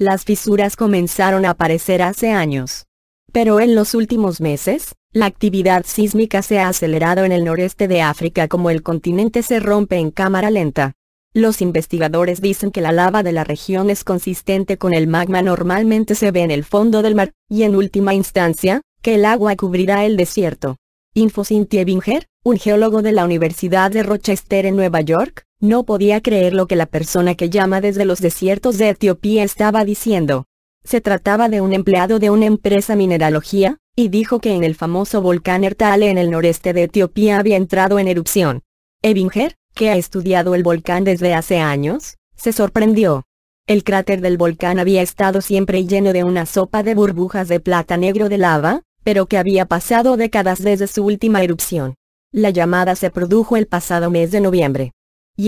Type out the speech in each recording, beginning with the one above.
Las fisuras comenzaron a aparecer hace años. Pero en los últimos meses, la actividad sísmica se ha acelerado en el noreste de África como el continente se rompe en cámara lenta. Los investigadores dicen que la lava de la región es consistente con el magma normalmente se ve en el fondo del mar, y en última instancia, que el agua cubrirá el desierto. Info Cynthia un geólogo de la Universidad de Rochester en Nueva York, no podía creer lo que la persona que llama desde los desiertos de Etiopía estaba diciendo. Se trataba de un empleado de una empresa mineralogía, y dijo que en el famoso volcán Ertale en el noreste de Etiopía había entrado en erupción. Ebinger, que ha estudiado el volcán desde hace años, se sorprendió. El cráter del volcán había estado siempre lleno de una sopa de burbujas de plata negro de lava, pero que había pasado décadas desde su última erupción. La llamada se produjo el pasado mes de noviembre.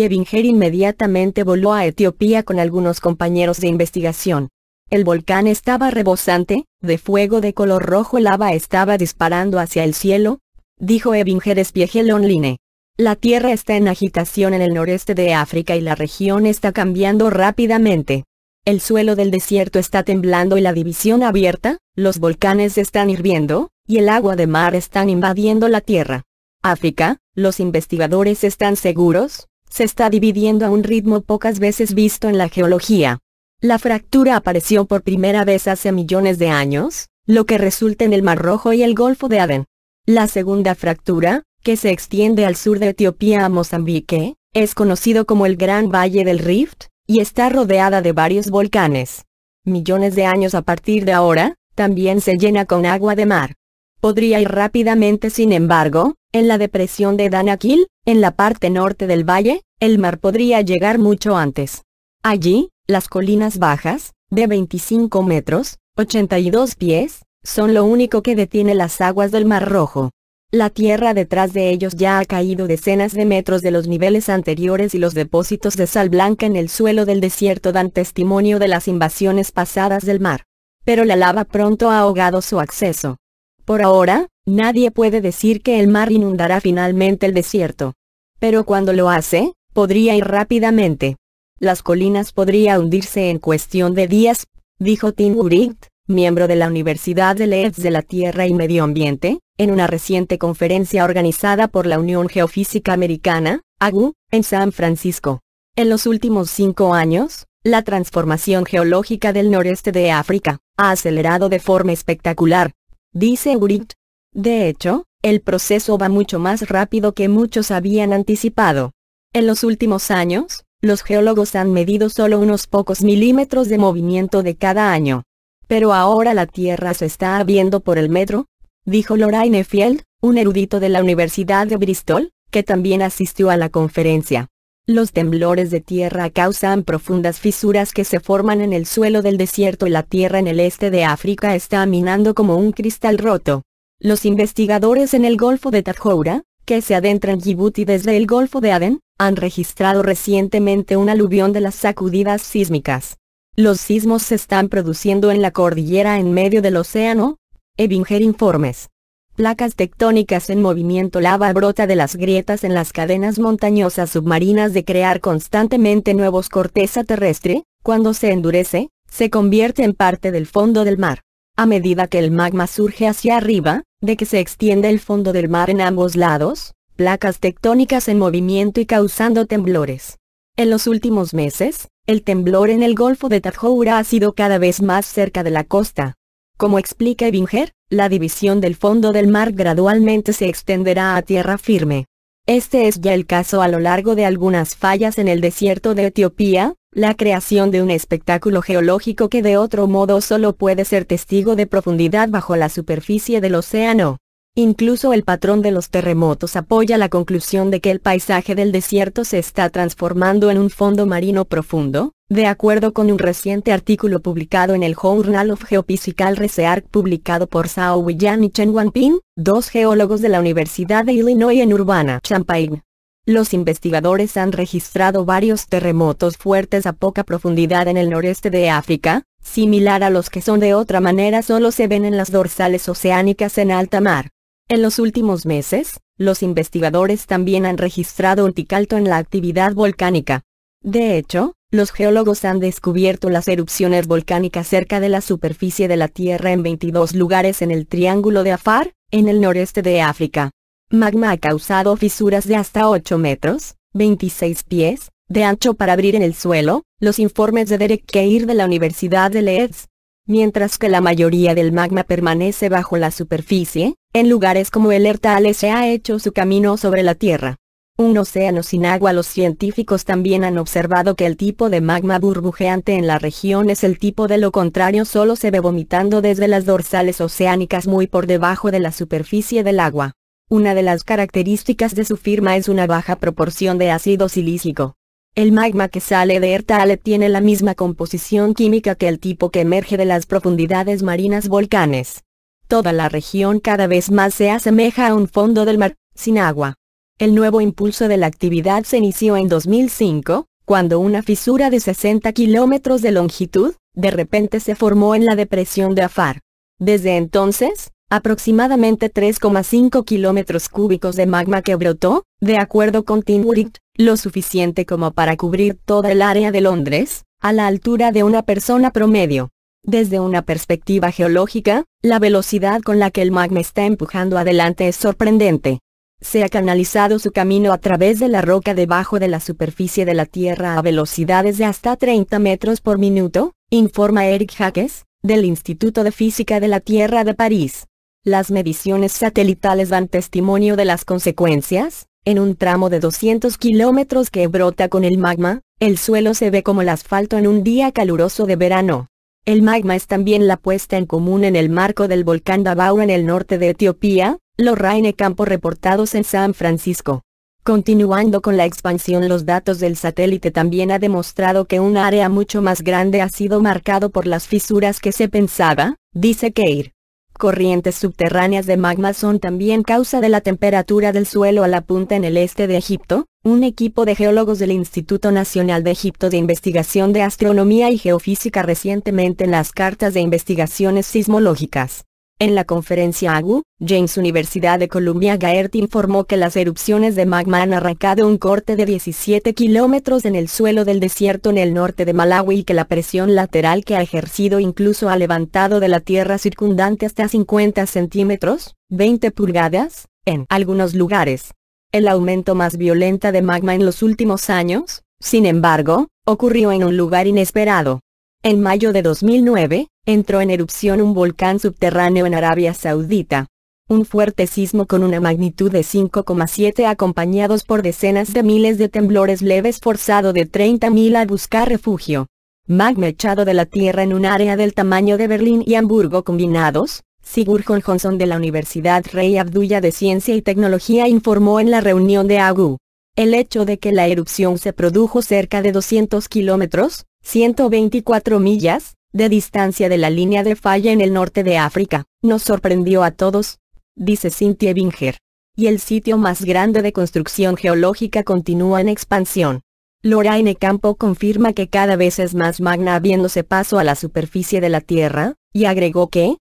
Evinger inmediatamente voló a Etiopía con algunos compañeros de investigación. El volcán estaba rebosante, de fuego de color rojo lava estaba disparando hacia el cielo, dijo Evinger Spiegel Online. La Tierra está en agitación en el noreste de África y la región está cambiando rápidamente. El suelo del desierto está temblando y la división abierta, los volcanes están hirviendo, y el agua de mar están invadiendo la Tierra. África, los investigadores están seguros, se está dividiendo a un ritmo pocas veces visto en la geología. La fractura apareció por primera vez hace millones de años, lo que resulta en el Mar Rojo y el Golfo de Adén. La segunda fractura, que se extiende al sur de Etiopía a Mozambique, es conocido como el Gran Valle del Rift, y está rodeada de varios volcanes. Millones de años a partir de ahora, también se llena con agua de mar. Podría ir rápidamente sin embargo, en la depresión de Danakil, en la parte norte del valle, el mar podría llegar mucho antes. Allí, las colinas bajas, de 25 metros, 82 pies, son lo único que detiene las aguas del Mar Rojo. La tierra detrás de ellos ya ha caído decenas de metros de los niveles anteriores y los depósitos de sal blanca en el suelo del desierto dan testimonio de las invasiones pasadas del mar. Pero la lava pronto ha ahogado su acceso. Por ahora, nadie puede decir que el mar inundará finalmente el desierto. Pero cuando lo hace, podría ir rápidamente. Las colinas podría hundirse en cuestión de días, dijo Tim Urigt, miembro de la Universidad de Leeds de la Tierra y Medio Ambiente, en una reciente conferencia organizada por la Unión Geofísica Americana, AGU, en San Francisco. En los últimos cinco años, la transformación geológica del noreste de África ha acelerado de forma espectacular, dice Urich. De hecho, el proceso va mucho más rápido que muchos habían anticipado. En los últimos años, los geólogos han medido solo unos pocos milímetros de movimiento de cada año. Pero ahora la Tierra se está abriendo por el metro, dijo Lorraine Field, un erudito de la Universidad de Bristol, que también asistió a la conferencia. Los temblores de tierra causan profundas fisuras que se forman en el suelo del desierto y la tierra en el este de África está minando como un cristal roto. Los investigadores en el Golfo de Tadjoura, que se adentra en Djibouti desde el Golfo de Aden, han registrado recientemente un aluvión de las sacudidas sísmicas. Los sismos se están produciendo en la cordillera en medio del océano, Evinger Informes placas tectónicas en movimiento lava brota de las grietas en las cadenas montañosas submarinas de crear constantemente nuevos corteza terrestre, cuando se endurece, se convierte en parte del fondo del mar. A medida que el magma surge hacia arriba, de que se extiende el fondo del mar en ambos lados, placas tectónicas en movimiento y causando temblores. En los últimos meses, el temblor en el Golfo de Tadjoura ha sido cada vez más cerca de la costa, como explica Ebinger, la división del fondo del mar gradualmente se extenderá a tierra firme. Este es ya el caso a lo largo de algunas fallas en el desierto de Etiopía, la creación de un espectáculo geológico que de otro modo solo puede ser testigo de profundidad bajo la superficie del océano. Incluso el patrón de los terremotos apoya la conclusión de que el paisaje del desierto se está transformando en un fondo marino profundo, de acuerdo con un reciente artículo publicado en el Journal of Geophysical Research publicado por Zhao William y Chen Wanping, dos geólogos de la Universidad de Illinois en Urbana-Champaign. Los investigadores han registrado varios terremotos fuertes a poca profundidad en el noreste de África, similar a los que son de otra manera solo se ven en las dorsales oceánicas en alta mar. En los últimos meses, los investigadores también han registrado un ticalto en la actividad volcánica. De hecho, los geólogos han descubierto las erupciones volcánicas cerca de la superficie de la Tierra en 22 lugares en el Triángulo de Afar, en el noreste de África. Magma ha causado fisuras de hasta 8 metros, 26 pies, de ancho para abrir en el suelo, los informes de Derek Keir de la Universidad de Leeds. Mientras que la mayoría del magma permanece bajo la superficie, en lugares como el Ertal se ha hecho su camino sobre la Tierra un océano sin agua los científicos también han observado que el tipo de magma burbujeante en la región es el tipo de lo contrario solo se ve vomitando desde las dorsales oceánicas muy por debajo de la superficie del agua. Una de las características de su firma es una baja proporción de ácido silícico. El magma que sale de Ertale tiene la misma composición química que el tipo que emerge de las profundidades marinas volcanes. Toda la región cada vez más se asemeja a un fondo del mar, sin agua. El nuevo impulso de la actividad se inició en 2005, cuando una fisura de 60 kilómetros de longitud, de repente se formó en la depresión de Afar. Desde entonces, aproximadamente 3,5 kilómetros cúbicos de magma que brotó, de acuerdo con Timurid, lo suficiente como para cubrir toda el área de Londres, a la altura de una persona promedio. Desde una perspectiva geológica, la velocidad con la que el magma está empujando adelante es sorprendente se ha canalizado su camino a través de la roca debajo de la superficie de la Tierra a velocidades de hasta 30 metros por minuto, informa Eric Jaques, del Instituto de Física de la Tierra de París. Las mediciones satelitales dan testimonio de las consecuencias, en un tramo de 200 kilómetros que brota con el magma, el suelo se ve como el asfalto en un día caluroso de verano. El magma es también la puesta en común en el marco del volcán Davao en el norte de Etiopía, los Raine Campo reportados en San Francisco. Continuando con la expansión los datos del satélite también ha demostrado que un área mucho más grande ha sido marcado por las fisuras que se pensaba, dice Keir. Corrientes subterráneas de magma son también causa de la temperatura del suelo a la punta en el este de Egipto, un equipo de geólogos del Instituto Nacional de Egipto de Investigación de Astronomía y Geofísica recientemente en las cartas de investigaciones sismológicas en la conferencia AGU, James Universidad de Columbia Gaert informó que las erupciones de magma han arrancado un corte de 17 kilómetros en el suelo del desierto en el norte de Malawi y que la presión lateral que ha ejercido incluso ha levantado de la tierra circundante hasta 50 centímetros, 20 pulgadas, en algunos lugares. El aumento más violenta de magma en los últimos años, sin embargo, ocurrió en un lugar inesperado. En mayo de 2009, entró en erupción un volcán subterráneo en Arabia Saudita. Un fuerte sismo con una magnitud de 5,7 acompañados por decenas de miles de temblores leves forzado de 30.000 a buscar refugio. Magma echado de la Tierra en un área del tamaño de Berlín y Hamburgo combinados, Sigurjon Johnson de la Universidad Rey Abdullah de Ciencia y Tecnología informó en la reunión de AGU. El hecho de que la erupción se produjo cerca de 200 kilómetros, 124 millas, de distancia de la línea de falla en el norte de África, nos sorprendió a todos, dice Cynthia Binger. Y el sitio más grande de construcción geológica continúa en expansión. Lorraine Campo confirma que cada vez es más magna habiéndose paso a la superficie de la Tierra, y agregó que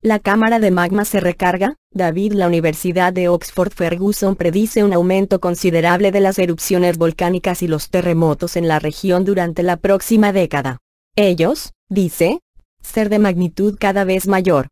la cámara de magma se recarga, David la Universidad de Oxford Ferguson predice un aumento considerable de las erupciones volcánicas y los terremotos en la región durante la próxima década. Ellos, dice, ser de magnitud cada vez mayor.